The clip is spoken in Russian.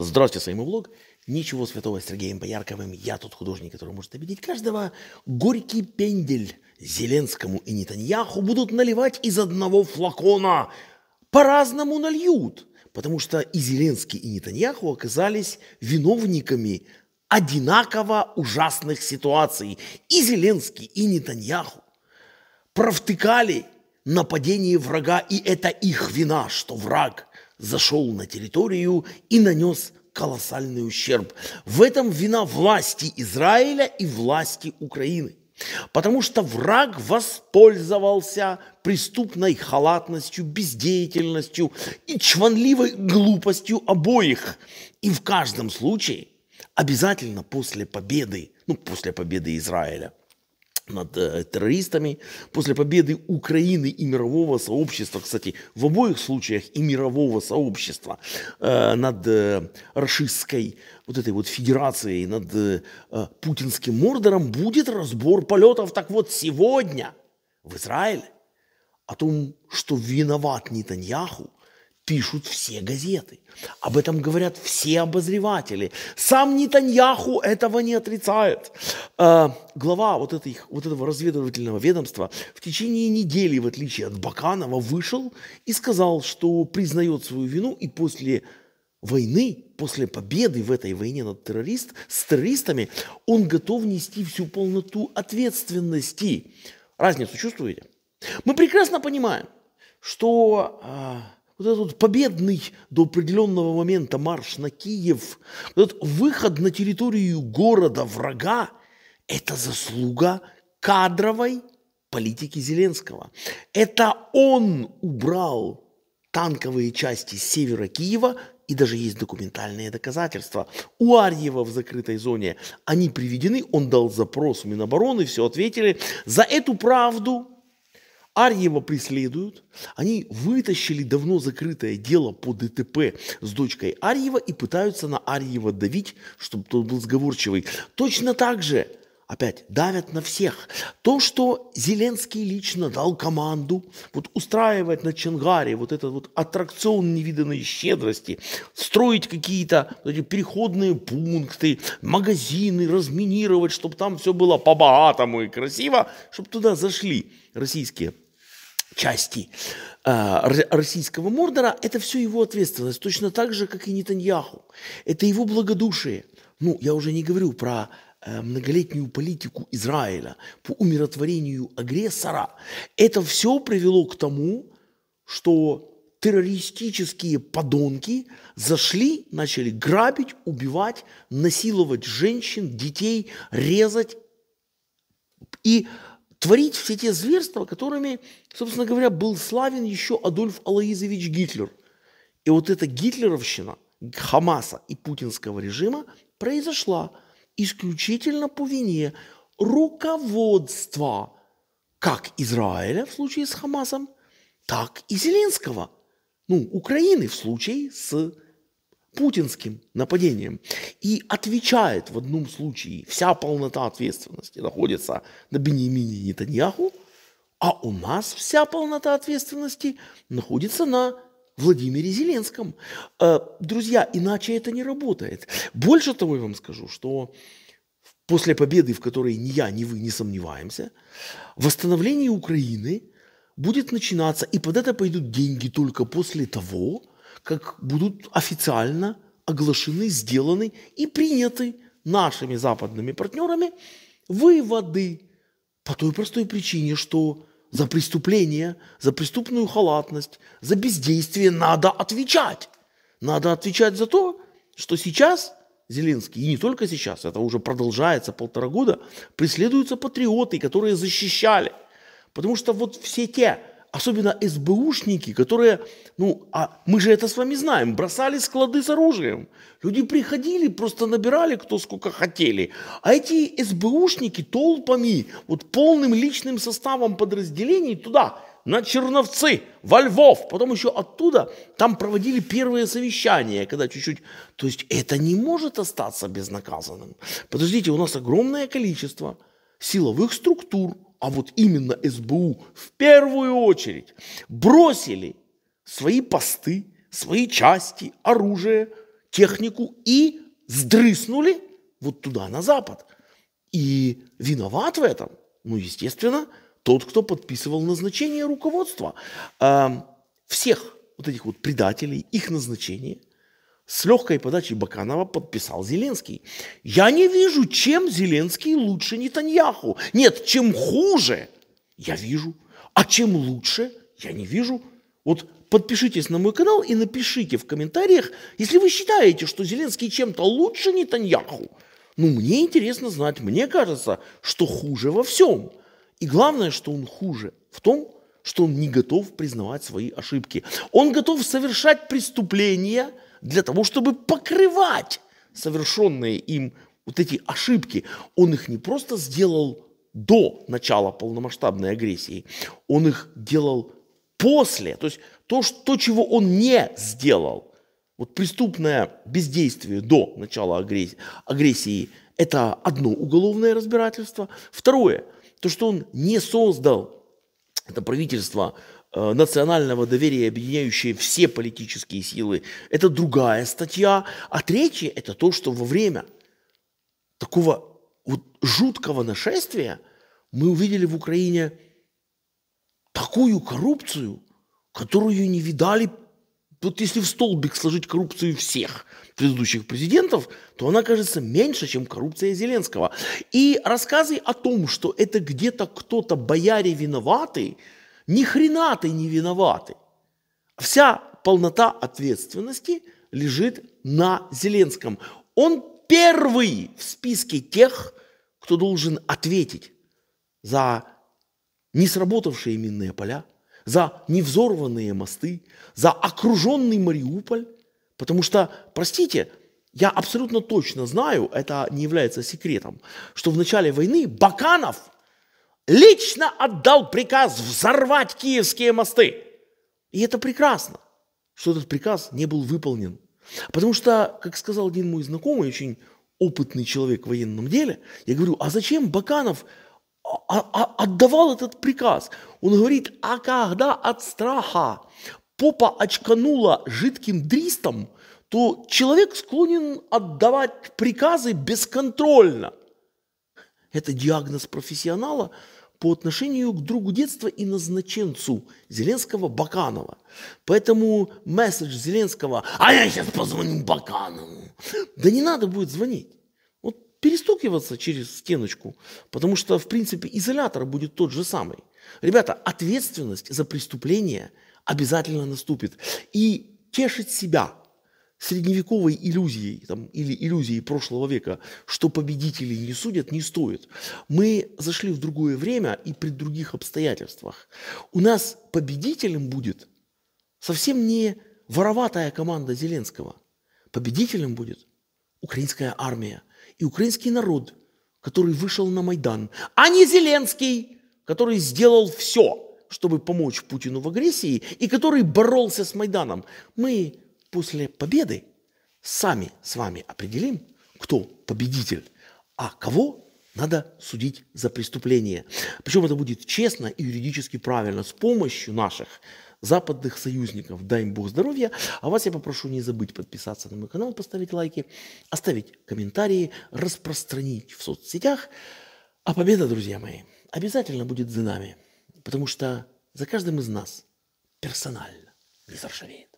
Здравствуйте, Сайму Влог. Ничего святого с Сергеем Боярковым. Я тот художник, который может обидеть каждого. Горький пендель Зеленскому и Нетаньяху будут наливать из одного флакона. По-разному нальют. Потому что и Зеленский, и Нетаньяху оказались виновниками одинаково ужасных ситуаций. И Зеленский, и Нетаньяху провтыкали нападение врага, и это их вина, что враг зашел на территорию и нанес колоссальный ущерб. В этом вина власти Израиля и власти Украины. Потому что враг воспользовался преступной халатностью, бездеятельностью и чванливой глупостью обоих. И в каждом случае, обязательно после победы, ну, после победы Израиля – над э, террористами. После победы Украины и мирового сообщества, кстати, в обоих случаях и мирового сообщества э, над э, расистской вот этой вот федерацией, над путинским мордором будет разбор полетов. Так вот сегодня в Израиле о том, что виноват Нетаньяху пишут все газеты. Об этом говорят все обозреватели. Сам Нетаньяху этого не отрицает. Э, глава вот, этой, вот этого разведывательного ведомства в течение недели, в отличие от Баканова, вышел и сказал, что признает свою вину и после войны, после победы в этой войне над террорист, с террористами, он готов нести всю полноту ответственности. Разницу чувствуете? Мы прекрасно понимаем, что... Э, вот этот вот победный до определенного момента марш на Киев, вот этот выход на территорию города врага – это заслуга кадровой политики Зеленского. Это он убрал танковые части с севера Киева, и даже есть документальные доказательства. У Арьева в закрытой зоне они приведены, он дал запрос в Минобороны, все ответили. За эту правду Арьева преследуют. Они вытащили давно закрытое дело по ДТП с дочкой Арьева и пытаются на Арьева давить, чтобы тот был сговорчивый. Точно так же опять давят на всех. То, что Зеленский лично дал команду вот устраивать на Чангаре вот этот вот аттракцион невиданной щедрости, строить какие-то эти переходные пункты, магазины, разминировать, чтобы там все было по-богатому и красиво, чтобы туда зашли российские части а, российского Мордора, это все его ответственность, точно так же, как и Нетаньяху. Это его благодушие. Ну, я уже не говорю про э, многолетнюю политику Израиля по умиротворению агрессора. Это все привело к тому, что террористические подонки зашли, начали грабить, убивать, насиловать женщин, детей, резать и творить все те зверства, которыми, собственно говоря, был славен еще Адольф Алаизович Гитлер. И вот эта гитлеровщина Хамаса и путинского режима произошла исключительно по вине руководства как Израиля в случае с Хамасом, так и Зеленского, ну, Украины в случае с путинским нападением. И отвечает в одном случае, вся полнота ответственности находится на Бенемине Нетаньяху, а у нас вся полнота ответственности находится на Владимире Зеленском. Э, друзья, иначе это не работает. Больше того, я вам скажу, что после победы, в которой ни я, ни вы не сомневаемся, восстановление Украины будет начинаться, и под это пойдут деньги только после того, как будут официально оглашены, сделаны и приняты нашими западными партнерами выводы по той простой причине, что за преступление, за преступную халатность, за бездействие надо отвечать. Надо отвечать за то, что сейчас Зеленский, и не только сейчас, это уже продолжается полтора года, преследуются патриоты, которые защищали. Потому что вот все те особенно СБУшники, которые, ну, а мы же это с вами знаем, бросали склады с оружием. Люди приходили, просто набирали кто сколько хотели. А эти СБУшники толпами, вот полным личным составом подразделений туда, на Черновцы, во Львов. Потом еще оттуда там проводили первые совещания, когда чуть-чуть... То есть это не может остаться безнаказанным. Подождите, у нас огромное количество силовых структур, а вот именно СБУ в первую очередь бросили свои посты, свои части, оружие, технику и сдрыснули вот туда, на Запад. И виноват в этом, ну, естественно, тот, кто подписывал назначение руководства. Э, всех вот этих вот предателей, их назначение, с легкой подачей Баканова подписал Зеленский. Я не вижу, чем Зеленский лучше Нетаньяху. Нет, чем хуже, я вижу. А чем лучше, я не вижу. Вот подпишитесь на мой канал и напишите в комментариях, если вы считаете, что Зеленский чем-то лучше Нетаньяху. Ну, мне интересно знать, мне кажется, что хуже во всем. И главное, что он хуже в том, что он не готов признавать свои ошибки. Он готов совершать преступления – для того, чтобы покрывать совершенные им вот эти ошибки. Он их не просто сделал до начала полномасштабной агрессии, он их делал после. То есть то, что, чего он не сделал. Вот преступное бездействие до начала агрессии, это одно уголовное разбирательство. Второе – то, что он не создал это правительство э, национального доверия, объединяющее все политические силы, это другая статья. А третья – это то, что во время такого вот жуткого нашествия мы увидели в Украине такую коррупцию, которую не видали вот если в столбик сложить коррупцию всех предыдущих президентов, то она кажется меньше, чем коррупция Зеленского. И рассказы о том, что это где-то кто-то бояре виноваты, ни хрена ты не виноваты. Вся полнота ответственности лежит на Зеленском. Он первый в списке тех, кто должен ответить за не сработавшие минные поля, за невзорванные мосты, за окруженный Мариуполь, потому что, простите, я абсолютно точно знаю, это не является секретом, что в начале войны Баканов лично отдал приказ взорвать киевские мосты. И это прекрасно, что этот приказ не был выполнен. Потому что, как сказал один мой знакомый, очень опытный человек в военном деле, я говорю, а зачем Баканов а, а, отдавал этот приказ. Он говорит, а когда от страха попа очканула жидким дристом, то человек склонен отдавать приказы бесконтрольно. Это диагноз профессионала по отношению к другу детства и назначенцу Зеленского Баканова. Поэтому месседж Зеленского «А я сейчас позвоню Баканову!» Да не надо будет звонить перестукиваться через стеночку, потому что, в принципе, изолятор будет тот же самый. Ребята, ответственность за преступление обязательно наступит. И тешить себя средневековой иллюзией там, или иллюзией прошлого века, что победители не судят, не стоит. Мы зашли в другое время и при других обстоятельствах. У нас победителем будет совсем не вороватая команда Зеленского. Победителем будет украинская армия – и украинский народ, который вышел на Майдан, а не Зеленский, который сделал все, чтобы помочь Путину в агрессии и который боролся с Майданом. Мы после победы сами с вами определим, кто победитель, а кого надо судить за преступление. Причем это будет честно и юридически правильно с помощью наших западных союзников. Дай им Бог здоровья. А вас я попрошу не забыть подписаться на мой канал, поставить лайки, оставить комментарии, распространить в соцсетях. А победа, друзья мои, обязательно будет за нами, потому что за каждым из нас персонально не заржавеет.